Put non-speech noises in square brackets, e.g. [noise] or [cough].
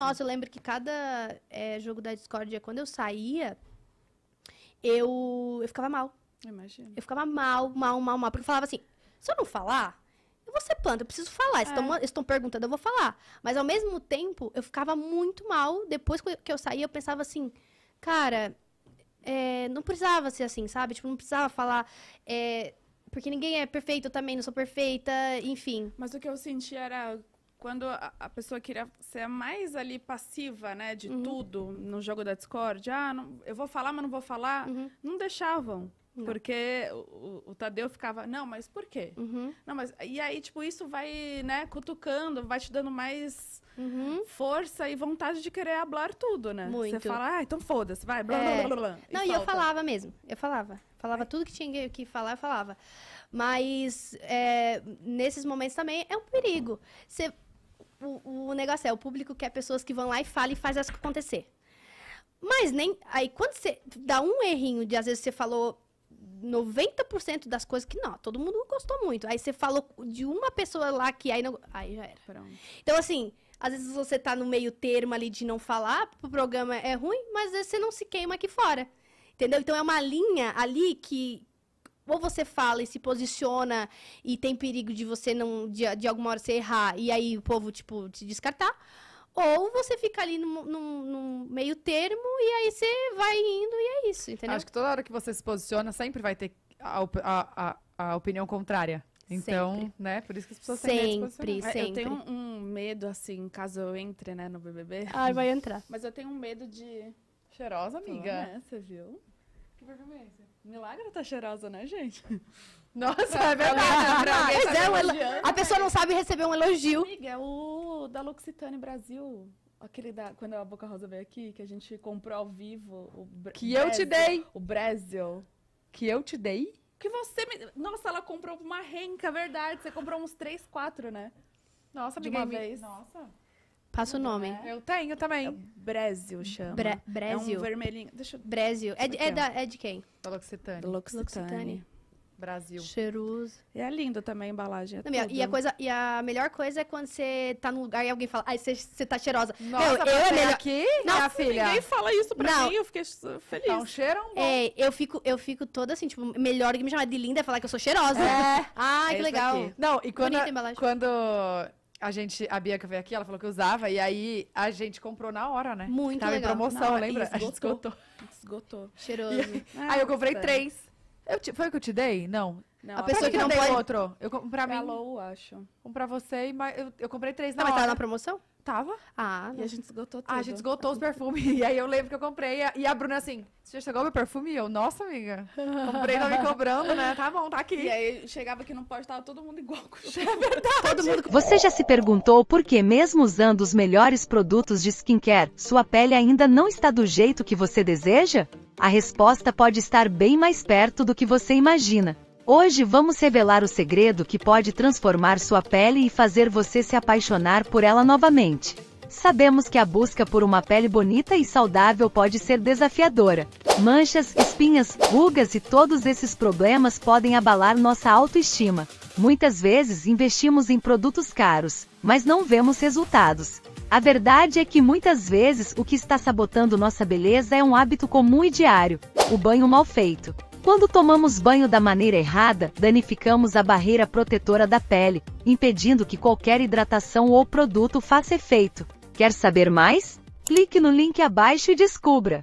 Nossa, eu lembro que cada é, jogo da Discordia, quando eu saía, eu, eu ficava mal. Imagina. Eu ficava mal, mal, mal, mal. Porque eu falava assim, se eu não falar, eu vou ser planta, eu preciso falar. Estão, é. estão perguntando, eu vou falar. Mas ao mesmo tempo, eu ficava muito mal. Depois que eu saía, eu pensava assim, cara, é, não precisava ser assim, sabe? Tipo, não precisava falar. É, porque ninguém é perfeito, eu também não sou perfeita, enfim. Mas o que eu senti era quando a, pessoa queria ser mais ali passiva, né, de uhum. tudo no jogo da Discord, ah, não, eu vou falar, mas não vou falar, uhum. não deixavam. Não. Porque o, o, Tadeu ficava, não, mas por quê? Uhum. Não, mas, e aí, tipo, isso vai, né, cutucando, vai te dando mais uhum. força e vontade de querer hablar tudo, né? Muito. Você fala, ah, então foda-se, vai, blá, é... blá, blá, blá. Não, e, e eu falava mesmo, eu falava. Falava é. tudo que tinha que falar, eu falava. Mas, é, nesses momentos também, é um perigo. Você o, o negócio é, o público quer pessoas que vão lá e falam e fazem as acontecer. Mas nem. Aí quando você dá um errinho de às vezes você falou 90% das coisas que não, todo mundo gostou muito. Aí você falou de uma pessoa lá que aí não. Aí já era. Pronto. Então, assim, às vezes você tá no meio termo ali de não falar, o programa é ruim, mas às vezes você não se queima aqui fora. Entendeu? Então é uma linha ali que, ou você fala e se posiciona e tem perigo de você não de, de alguma hora você errar e aí o povo tipo te descartar ou você fica ali num, meio termo e aí você vai indo e é isso, entendeu? Acho que toda hora que você se posiciona, sempre vai ter a, a, a, a opinião contrária. Então, sempre. né? Por isso que as pessoas sempre, têm é, Eu tenho um, um medo, assim, caso eu entre, né, no BBB. Ai, vai entrar. Mas eu tenho um medo de... Cheirosa, amiga. né? Você viu? Que perfume é esse? Milagre tá cheirosa, né, gente? [laughs] Nossa, é verdade. Mas né? é, um tá é a pessoa né? não sabe receber um elogio. Amiga, é o da L'Occitane Brasil. Aquele da, quando a Boca Rosa veio aqui, que a gente comprou ao vivo. O que eu te dei. O Brasil. Que eu te dei? Que você me... Nossa, ela comprou uma renca, verdade. Você comprou uns três, quatro, né? Nossa, amiga. De uma é vez. Nossa. Passa o nome. É. Eu tenho também. É Brasil chama. Bre Brasil. É um vermelhinho. Deixa eu... Brasil. É, de, é, da, é de quem? Da L'Occitane. L'Occitane. Brasil. Cheiroso. E é lindo também a embalagem. É Não, e, a coisa, e a melhor coisa é quando você tá num lugar e alguém fala, ai, você tá cheirosa. Nossa, Meu, eu é melhor... aqui, Não, minha filha. Ninguém fala isso pra Não. mim, eu fiquei feliz. Não, tá é um bom. É, eu fico, eu fico toda assim, tipo, melhor que me chamar de linda é falar que eu sou cheirosa. É. ah, é que legal. Aqui. Não, e quando, quando a gente, a Bianca veio aqui, ela falou que usava, e aí a gente comprou na hora, né? Muito Tava legal. em promoção, hora, lembra? Esgotou, a gente esgotou. Esgotou. [laughs] Cheiroso. E, ah, aí eu ah, comprei três. Eu te, foi o que eu te dei? Não. não a, pessoa que não dei pode... outro. Eu, pra mim. Alô, acho. Um pra você e mais, eu, eu comprei três não, na mas Tá na promoção? tava. Ah. E a né? gente esgotou tudo. Ah, a gente esgotou os perfumes. E aí eu lembro que eu comprei. E a Bruna assim, você já chegou meu perfume? E eu, nossa, amiga. Comprei, tá me cobrando, né? Tá bom, tá aqui. E aí chegava aqui no posto, tava todo mundo igual. [laughs] É verdade. Todo mundo... Você já se perguntou por que mesmo usando os melhores produtos de skincare, sua pele ainda não está do jeito que você deseja? A resposta pode estar bem mais perto do que você imagina. Hoje vamos revelar o segredo que pode transformar sua pele e fazer você se apaixonar por ela novamente. Sabemos que a busca por uma pele bonita e saudável pode ser desafiadora. Manchas, espinhas, rugas e todos esses problemas podem abalar nossa autoestima. Muitas vezes investimos em produtos caros, mas não vemos resultados. A verdade é que muitas vezes o que está sabotando nossa beleza é um hábito comum e diário, o banho mal feito. Quando tomamos banho da maneira errada, danificamos a barreira protetora da pele, impedindo que qualquer hidratação ou produto faça efeito. Quer saber mais? Clique no link abaixo e descubra!